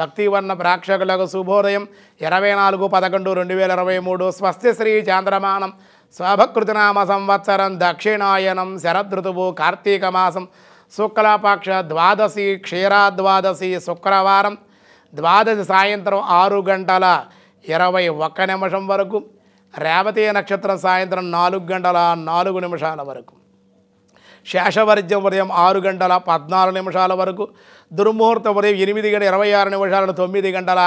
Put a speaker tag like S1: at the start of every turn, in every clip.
S1: భక్తివర్ణ ప్రేక్షకులకు శుభోదయం ఇరవై నాలుగు పదకొండు రెండు వేల ఇరవై మూడు స్వస్తి శ్రీ చాంద్రమానం స్వభకృతినామ సంవత్సరం దక్షిణాయనం శరదృతువు కార్తీక మాసం శుక్లపక్ష ద్వాదశి క్షీరాద్వాదశి శుక్రవారం ద్వాదశి సాయంత్రం ఆరు గంటల ఇరవై ఒక్క నిమిషం వరకు రేవతీ నక్షత్రం సాయంత్రం నాలుగు గంటల నాలుగు నిమిషాల వరకు శేషవర్జ్యం ఉదయం ఆరు గంటల పద్నాలుగు నిమిషాల వరకు దుర్ముహూర్తం ఉదయం ఎనిమిది గంటల ఇరవై ఆరు నిమిషాలను తొమ్మిది గంటల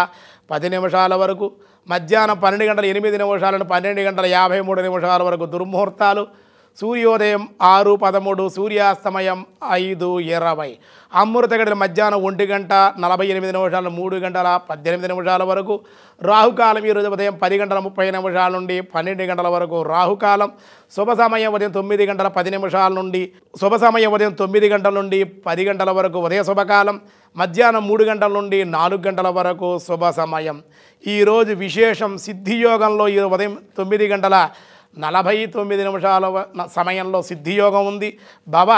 S1: పది నిమిషాల వరకు మధ్యాహ్నం పన్నెండు గంటల ఎనిమిది నిమిషాలను పన్నెండు గంటల యాభై మూడు నిమిషాల వరకు దుర్ముహూర్తాలు సూర్యోదయం ఆరు పదమూడు సూర్యాస్తమయం ఐదు ఇరవై అమృత గడిన మధ్యాహ్నం ఒంటి గంట నలభై ఎనిమిది నిమిషాలు మూడు గంటల పద్దెనిమిది నిమిషాల వరకు రాహుకాలం ఈరోజు ఉదయం పది గంటల ముప్పై నిమిషాల నుండి పన్నెండు గంటల వరకు రాహుకాలం శుభ సమయం ఉదయం తొమ్మిది గంటల పది నిమిషాల నుండి శుభ సమయం ఉదయం తొమ్మిది గంటల నుండి పది గంటల వరకు ఉదయ శుభకాలం మధ్యాహ్నం మూడు గంటల నుండి నాలుగు గంటల వరకు శుభ సమయం ఈరోజు విశేషం సిద్ధియోగంలో ఈ ఉదయం తొమ్మిది గంటల నలభై తొమ్మిది నిమిషాల సమయంలో సిద్ధియోగం ఉంది భవ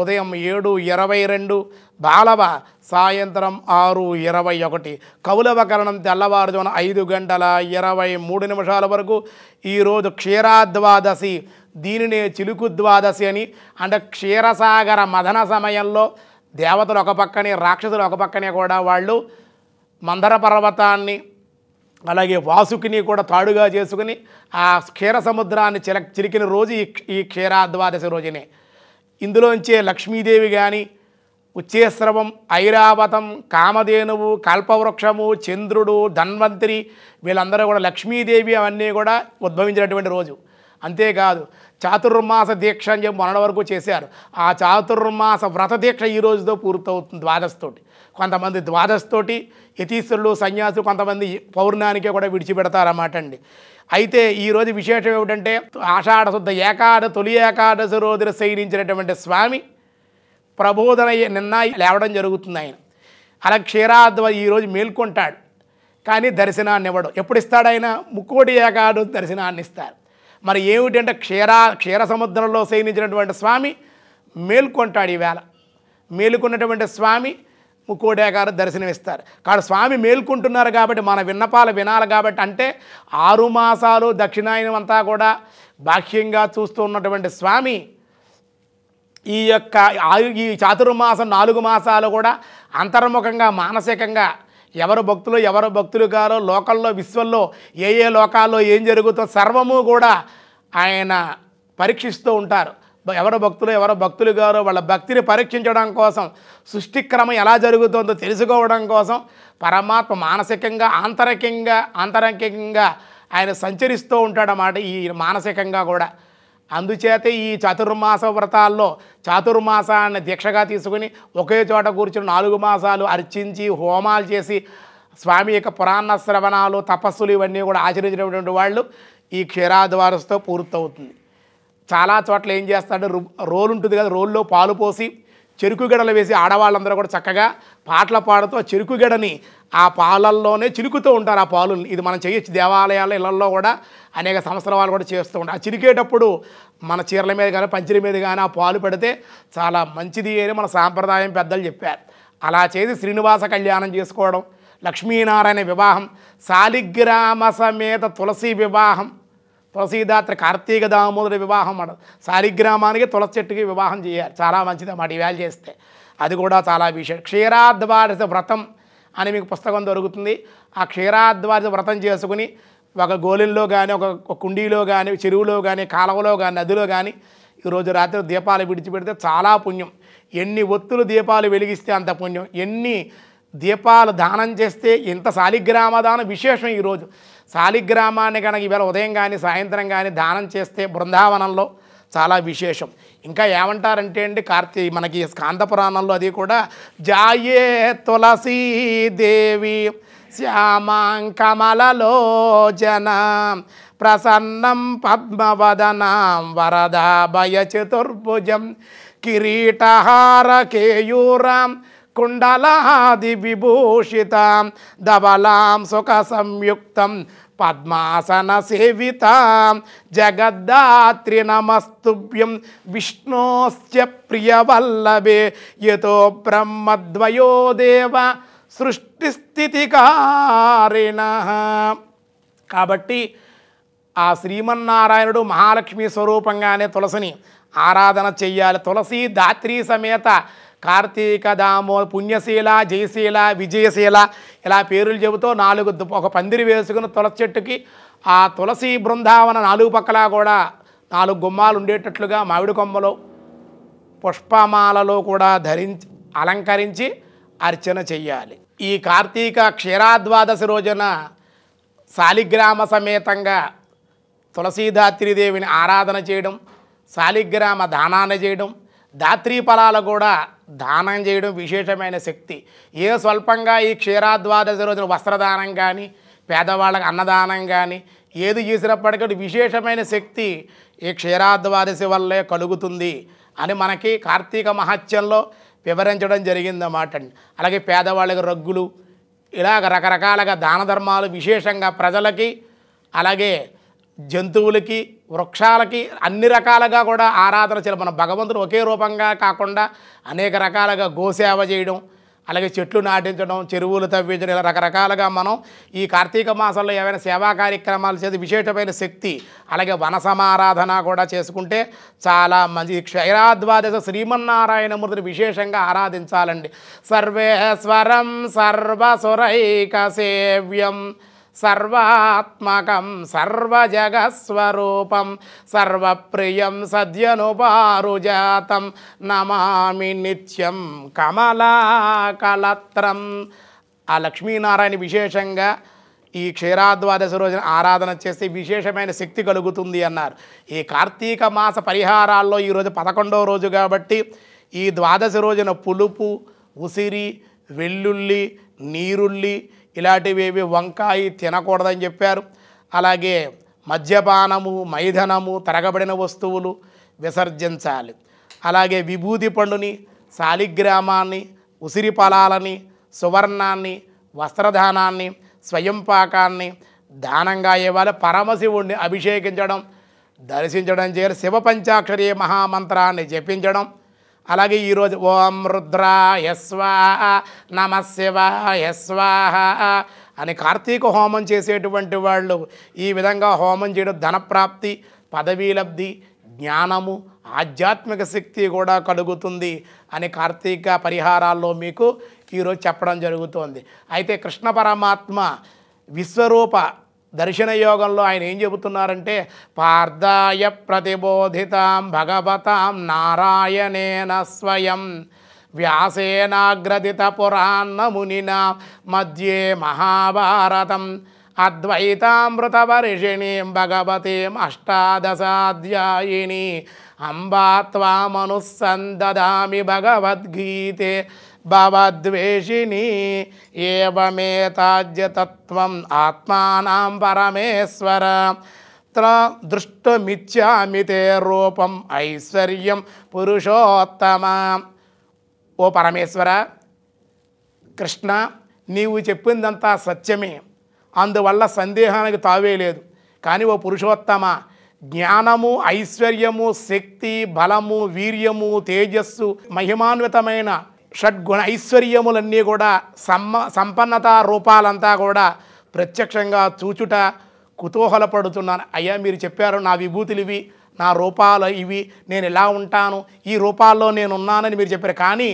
S1: ఉదయం ఏడు ఇరవై రెండు బాలవ సాయంత్రం ఆరు ఇరవై ఒకటి కౌలవకరణం తెల్లవారుజామున ఐదు గంటల ఇరవై మూడు నిమిషాల వరకు ఈరోజు క్షీరాద్వాదశి దీనినే చిలుకు ద్వాదశి అని అంటే క్షీరసాగర మదన సమయంలో దేవతలు ఒక పక్కనే రాక్షసులు ఒక పక్కనే కూడా వాళ్ళు మందర పర్వతాన్ని అలాగే వాసుకిని కూడా తాడుగా చేసుకుని ఆ క్షీర సముద్రాన్ని చిల చిరికిన రోజు ఈ ఈ క్షీరాద్వాదశి రోజునే ఇందులోంచే లక్ష్మీదేవి కానీ ఉచ్చేశ్రవం ఐరావతం కామధేనువు కల్పవృక్షము చంద్రుడు ధన్వంతరి వీళ్ళందరూ కూడా లక్ష్మీదేవి అవన్నీ కూడా ఉద్భవించినటువంటి రోజు అంతేకాదు చాతుర్మాస దీక్ష అని చెప్పి మొన్నటి వరకు చేశారు ఆ చాతుర్మాస వ్రత దీక్ష ఈ రోజుతో పూర్తవుతుంది ద్వాదశతోటి కొంతమంది ద్వాదశతోటి యతీశ్వరులు సన్యాసులు కొంతమంది పౌర్ణానికే కూడా విడిచిపెడతారన్నమాట అండి అయితే ఈరోజు విశేషం ఏమిటంటే ఆషాఢ శుద్ధ ఏకాద తొలి ఏకాదశి రోజున శయనించినటువంటి స్వామి ప్రబోధన నిన్న లేవడం జరుగుతుంది ఆయన అలా క్షీరాద్వ ఈరోజు మేల్కొంటాడు కానీ దర్శనాన్ని ఇవ్వడు ఎప్పుడు ఇస్తాడు ఆయన ముక్కోటి ఏకాడు దర్శనాన్ని ఇస్తారు మరి ఏమిటంటే క్షీరా క్షీర సముద్రంలో శయనించినటువంటి స్వామి మేల్కొంటాడు ఈవేళ మేలుకున్నటువంటి స్వామి ముక్కోటే గారు దర్శనమిస్తారు కాదు స్వామి మేల్కుంటున్నారు కాబట్టి మన విన్నపాలు వినాలి కాబట్టి అంటే ఆరు మాసాలు దక్షిణాయనం అంతా కూడా బాహ్యంగా చూస్తూ ఉన్నటువంటి స్వామి ఈ యొక్క ఈ చాతుర్మాసం నాలుగు మాసాలు కూడా అంతర్ముఖంగా మానసికంగా ఎవరు భక్తులు ఎవరు భక్తులు కారో లోకల్లో విశ్వంలో ఏ ఏ లోకాల్లో ఏం జరుగుతో సర్వము కూడా ఆయన పరీక్షిస్తూ ఉంటారు ఎవరో భక్తులు ఎవరో భక్తులు గారు వాళ్ళ భక్తిని పరీక్షించడం కోసం సృష్టిక్రమం ఎలా జరుగుతుందో తెలుసుకోవడం కోసం పరమాత్మ మానసికంగా ఆంతరికంగా ఆంతరికంగా ఆయన సంచరిస్తూ ఉంటాడన్నమాట ఈ మానసికంగా కూడా అందుచేత ఈ చతుర్మాస వ్రతాల్లో చాతుర్మాసాన్ని దీక్షగా తీసుకుని ఒకే చోట కూర్చుని నాలుగు మాసాలు అర్చించి హోమాలు చేసి స్వామి యొక్క పురాణ శ్రవణాలు తపస్సులు ఇవన్నీ కూడా ఆచరించినటువంటి వాళ్ళు ఈ క్షీరాద్వారస్తో పూర్తవుతుంది చాలా చోట్ల ఏం చేస్తాడు రోలు ఉంటుంది కదా రోల్లో పాలు పోసి చెరుకు గడలు వేసి ఆడవాళ్ళందరూ కూడా చక్కగా పాటలు పాడుతూ ఆ చెరుకు గడని ఆ పాలల్లోనే చిలుకుతూ ఉంటారు ఆ పాలు ఇది మనం చేయొచ్చు దేవాలయాల ఇళ్లలో కూడా అనేక సంవత్సరాలు కూడా చేస్తూ ఉంటారు ఆ చిరికేటప్పుడు మన చీరల మీద కానీ పంచిరి మీద కానీ ఆ పాలు పెడితే చాలా మంచిది అని మన సాంప్రదాయం పెద్దలు చెప్పారు అలా చేసి శ్రీనివాస కళ్యాణం చేసుకోవడం లక్ష్మీనారాయణ వివాహం శాలిగ్రామ సమేత తులసి వివాహం తులసీదాత్ర కార్తీక దామోదర వివాహం అడ సాలిగ్రామానికి తులసి చెట్టుకి వివాహం చేయాలి చాలా మంచిది అన్నమాట ఇవాళ చేస్తే అది కూడా చాలా విషయం క్షీరాద్వారిత వ్రతం అని మీకు పుస్తకం దొరుకుతుంది ఆ క్షీరాద్వారిత వ్రతం చేసుకుని ఒక గోలిల్లో కానీ ఒక కుండీలో కానీ చెరువులో కానీ కాలువలో కానీ నదిలో కానీ ఈరోజు రాత్రి దీపాలు విడిచిపెడితే చాలా పుణ్యం ఎన్ని ఒత్తులు దీపాలు వెలిగిస్తే అంత పుణ్యం ఎన్ని దీపాలు దానం చేస్తే ఇంత శాలిగ్రామ దానం విశేషం ఈరోజు శాలిగ్రామాన్ని కనుక ఇవాళ ఉదయం కానీ సాయంత్రం కానీ దానం చేస్తే బృందావనంలో చాలా విశేషం ఇంకా ఏమంటారంటే అండి కార్తీ మనకి స్కాంత పురాణంలో అది కూడా జాయే తులసీదేవి శ్యామాం కమలలోచన ప్రసన్నం వరద భయ చతుర్భుజం కిరీటహార కేయూరాం కుండలాది విభూషిత ధవలాం సుఖ సంయుక్తం పద్మాసన సేవిత జగద్దాత్రి నమస్తుభ్యం విష్ణోశ్చ ప్రియవల్లభే యతో బ్రహ్మద్వయో దేవ సృష్టిస్థితికారిణ కాబట్టి ఆ శ్రీమన్నారాయణుడు మహాలక్ష్మి స్వరూపంగానే తులసిని ఆరాధన చెయ్యాలి తులసి దాత్రి సమేత కార్తీక దామో పుణ్యశీల జయశీల విజయశీల ఇలా పేర్లు చెబుతూ నాలుగు ఒక పందిరి వేసుకుని తులసి చెట్టుకి ఆ తులసి బృందావన నాలుగు పక్కలా కూడా నాలుగు గుమ్మాలు ఉండేటట్లుగా మామిడి కొమ్మలో పుష్పమాలలో కూడా ధరించి అలంకరించి అర్చన చెయ్యాలి ఈ కార్తీక క్షీరాద్వాదశి రోజున శాలిగ్రామ సమేతంగా తులసీధాత్రిదేవిని ఆరాధన చేయడం శాలిగ్రామ దానాన్ని చేయడం దాత్రీ ఫలాలు కూడా దానం చేయడం విశేషమైన శక్తి ఏ స్వల్పంగా ఈ క్షీరాద్వాదశ రోజున వస్త్రదానం కానీ పేదవాళ్ళకి అన్నదానం కానీ ఏది చేసినప్పటికీ విశేషమైన శక్తి ఈ క్షీరాద్వాదశి వల్లే కలుగుతుంది అని మనకి కార్తీక మహత్యంలో వివరించడం జరిగిందన్నమాట అండి అలాగే పేదవాళ్ళకి రగ్గులు ఇలాగ రకరకాలుగా దాన ధర్మాలు విశేషంగా ప్రజలకి అలాగే జంతువులకి వృక్షాలకి అన్ని రకాలుగా కూడా ఆరాధన చేయాలి మన భగవంతుడు ఒకే రూపంగా కాకుండా అనేక రకాలుగా గోసేవ చేయడం అలాగే చెట్లు నాటించడం చెరువులు తవ్వించడం ఇలా రకరకాలుగా మనం ఈ కార్తీక మాసంలో ఏమైనా సేవా కార్యక్రమాలు చేసి విశేషమైన శక్తి అలాగే వన సమారాధన కూడా చేసుకుంటే చాలా మంచి క్షయరాద్వాదశ శ్రీమన్నారాయణమూర్తిని విశేషంగా ఆరాధించాలండి సర్వే స్వరం సర్వసురైక సేవ్యం సర్వాత్మకం సర్వజగస్వరూపం సర్వప్రియం సద్యనుపారుజాతం నమామి నిత్యం కమలాకలత్రం ఆ లక్ష్మీనారాయణ విశేషంగా ఈ క్షీరాద్వాదశ రోజున ఆరాధన చేస్తే విశేషమైన శక్తి కలుగుతుంది అన్నారు ఈ కార్తీక మాస పరిహారాల్లో ఈరోజు పదకొండవ రోజు కాబట్టి ఈ ద్వాదశ రోజున పులుపు ఉసిరి వెల్లుల్లి నీరుల్లి ఇలాంటివేవి వంకాయి తినకూడదని చెప్పారు అలాగే మద్యపానము మైదనము తరగబడిన వస్తువులు విసర్జించాలి అలాగే విభూతి పండుని శాలిగ్రామాన్ని ఉసిరి ఫలాలని సువర్ణాన్ని స్వయం స్వయంపాకాన్ని దానంగా ఇవ్వాలి పరమశివుణ్ణి అభిషేకించడం దర్శించడం చేయాలి శివ పంచాక్షరి మహామంత్రాన్ని జపించడం అలాగే ఈరోజు ఓం రుద్రాయ స్వాహ నమశివాయ స్వాహ అని కార్తీక హోమం చేసేటువంటి వాళ్ళు ఈ విధంగా హోమం చేయడం ధనప్రాప్తి పదవీ లబ్ధి జ్ఞానము ఆధ్యాత్మిక శక్తి కూడా కలుగుతుంది అని కార్తీక పరిహారాల్లో మీకు ఈరోజు చెప్పడం జరుగుతోంది అయితే కృష్ణ పరమాత్మ విశ్వరూప దర్శన యోగంలో ఆయన ఏం చెబుతున్నారంటే పార్థాయ ప్రతిబోధితాం భగవతాం నారాయణేన స్వయం వ్యాసేనాగ్రదిత పురాణమునినా మధ్యే మహాభారతం అద్వైతామృతవర్షిణీం భగవతీం అష్టాదశాధ్యాయిని అంబా భగవద్గీతే భవద్వేషిణి ఏమేతాజ్యతత్వం ఆత్మానం పరమేశ్వర దృష్టమిత్యామితే రూపం ఐశ్వర్యం పురుషోత్తమ ఓ పరమేశ్వర కృష్ణ నీవు చెప్పిందంతా సత్యమే అందువల్ల సందేహానికి తావే లేదు కానీ ఓ పురుషోత్తమ జ్ఞానము ఐశ్వర్యము శక్తి బలము వీర్యము తేజస్సు మహిమాన్వితమైన షడ్గుణ ఐశ్వర్యములన్నీ కూడా సమ్మ సంపన్నత రూపాలంతా కూడా ప్రత్యక్షంగా చూచుట కుతూహలపడుతున్నాను అయ్యా మీరు చెప్పారు నా విభూతులు ఇవి నా రూపాలు ఇవి నేను ఇలా ఉంటాను ఈ రూపాల్లో నేను ఉన్నానని మీరు చెప్పారు కానీ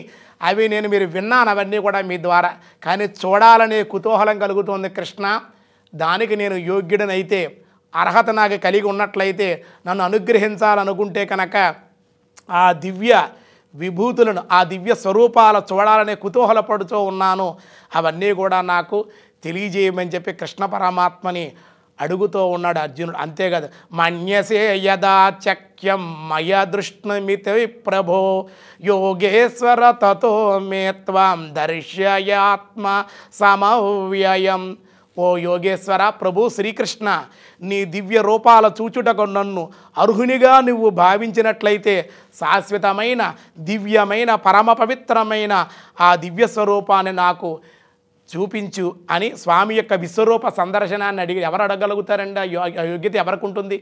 S1: అవి నేను మీరు విన్నాను అవన్నీ కూడా మీ ద్వారా కానీ చూడాలనే కుతూహలం కలుగుతుంది కృష్ణ దానికి నేను యోగ్యుడనైతే అర్హత నాకు కలిగి ఉన్నట్లయితే నన్ను అనుగ్రహించాలనుకుంటే కనుక ఆ దివ్య విభూతులను ఆ దివ్య స్వరూపాలు చూడాలనే కుతూహలపడుతూ ఉన్నాను అవన్నీ కూడా నాకు తెలియజేయమని చెప్పి కృష్ణ పరమాత్మని అడుగుతూ ఉన్నాడు అర్జునుడు అంతేకాదు మన్యసే యదా చక్యం మయ దృష్ణమిత ప్రభో యోగేశ్వర తో మే త్వం దర్శయాత్మ సమవ్యయం ఓ యోగేశ్వర ప్రభు శ్రీకృష్ణ నీ దివ్య రూపాల చూచుటకు నన్ను అర్హునిగా నువ్వు భావించినట్లయితే శాశ్వతమైన దివ్యమైన పరమ పవిత్రమైన ఆ దివ్య స్వరూపాన్ని నాకు చూపించు అని స్వామి యొక్క విశ్వరూప సందర్శనాన్ని అడిగి ఎవరు అడగలుగుతారండి ఆ యోగ్యత ఎవరికి ఉంటుంది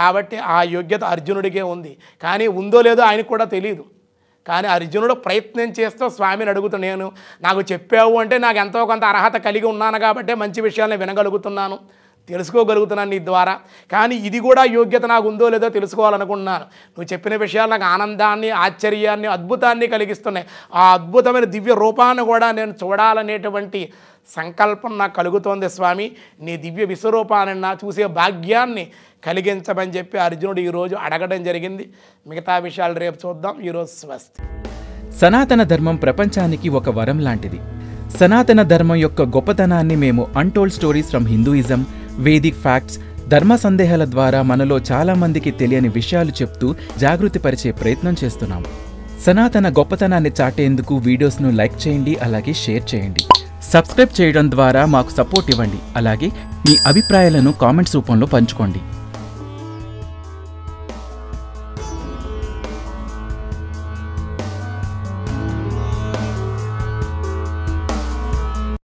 S1: కాబట్టి ఆ యోగ్యత అర్జునుడికే ఉంది కానీ ఉందో లేదో ఆయనకు కూడా తెలియదు కానీ అర్జునుడు ప్రయత్నం చేస్తూ స్వామిని అడుగుతు నేను నాకు చెప్పావు అంటే నాకు ఎంతో కొంత అర్హత కలిగి ఉన్నాను కాబట్టి మంచి విషయాలను వినగలుగుతున్నాను తెలుసుకోగలుగుతున్నాను నీ ద్వారా కానీ ఇది కూడా యోగ్యత నాకు ఉందో లేదో తెలుసుకోవాలనుకున్నాను నువ్వు చెప్పిన విషయాలు నాకు ఆనందాన్ని ఆశ్చర్యాన్ని అద్భుతాన్ని కలిగిస్తున్నాయి ఆ అద్భుతమైన దివ్య రూపాన్ని కూడా నేను చూడాలనేటువంటి సంకల్పం నాకు కలుగుతోంది స్వామి నీ దివ్య విశ్వరూపాన్ని నా చూసే భాగ్యాన్ని కలిగించమని చెప్పి అర్జునుడు ఈరోజు అడగడం జరిగింది మిగతా విషయాలు రేపు చూద్దాం ఈరోజు స్వస్తి సనాతన ధర్మం ప్రపంచానికి ఒక వరం లాంటిది సనాతన ధర్మం యొక్క గొప్పతనాన్ని మేము untold stories from Hinduism Vedic facts ధర్మ సందేహాల ద్వారా మనలో చాలామందికి తెలియని విషయాలు చెప్తూ జాగృతి పరిచే ప్రయత్నం చేస్తున్నాము సనాతన గొప్పతనాన్ని చాటేందుకు వీడియోస్ను లైక్ చేయండి అలాగే షేర్ చేయండి సబ్స్క్రైబ్ చేయడం ద్వారా మాకు సపోర్ట్ ఇవ్వండి అలాగే మీ అభిప్రాయాలను కామెంట్స్ రూపంలో పంచుకోండి